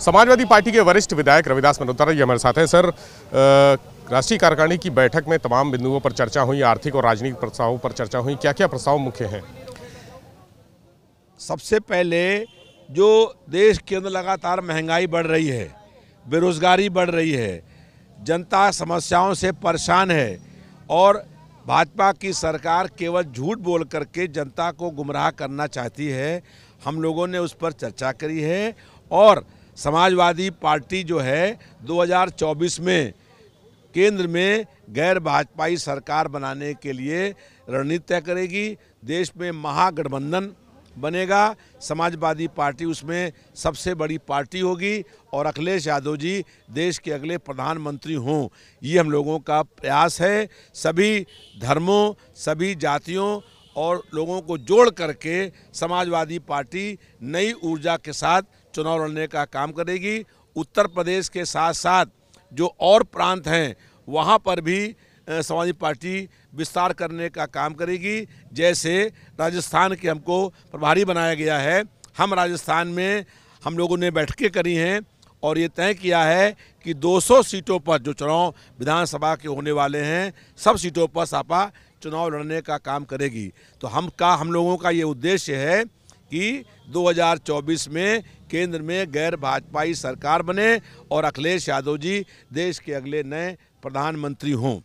Samajwadi party के वरिष्ठ विधायक रविदास मनोत्रा जी हमारे साथ हैं सर राष्ट्रीय कार्यकारिणी की बैठक में तमाम बिंदुओं पर चर्चा हुई आर्थिक और राजनीतिक प्रस्तावों पर चर्चा हुई क्या क्या प्रस्ताव मुख्य हैं सबसे पहले जो देश के अंदर लगातार महंगाई बढ़ रही है बेरोजगारी बढ़ रही है जनता समस्याओं से परेशान है और भाजपा की सरकार केवल झूठ बोल करके जनता को गुमराह करना चाहती है हम लोगों ने उस पर चर्चा करी है और समाजवादी पार्टी जो है 2024 में केंद्र में गैर भाजपाई सरकार बनाने के लिए रणनीति तय करेगी देश में महागठबंधन बनेगा समाजवादी पार्टी उसमें सबसे बड़ी पार्टी होगी और अखिलेश यादव जी देश के अगले प्रधानमंत्री हों ये हम लोगों का प्रयास है सभी धर्मों सभी जातियों और लोगों को जोड़ करके समाजवादी पार्टी नई ऊर्जा के साथ चुनाव लड़ने का काम करेगी उत्तर प्रदेश के साथ साथ जो और प्रांत हैं वहाँ पर भी समाजवादी पार्टी विस्तार करने का काम करेगी जैसे राजस्थान के हमको प्रभारी बनाया गया है हम राजस्थान में हम लोगों ने बैठकें करी हैं और ये तय किया है कि 200 सीटों पर जो चुनाव विधानसभा के होने वाले हैं सब सीटों पर सपा चुनाव लड़ने का काम करेगी तो हम का हम लोगों का ये उद्देश्य है कि 2024 में केंद्र में गैर भाजपाई सरकार बने और अखिलेश यादव जी देश के अगले नए प्रधानमंत्री हों